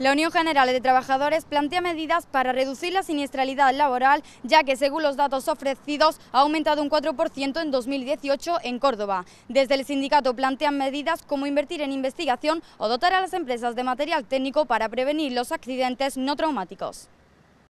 La Unión General de Trabajadores plantea medidas para reducir la siniestralidad laboral, ya que según los datos ofrecidos ha aumentado un 4% en 2018 en Córdoba. Desde el sindicato plantean medidas como invertir en investigación o dotar a las empresas de material técnico para prevenir los accidentes no traumáticos.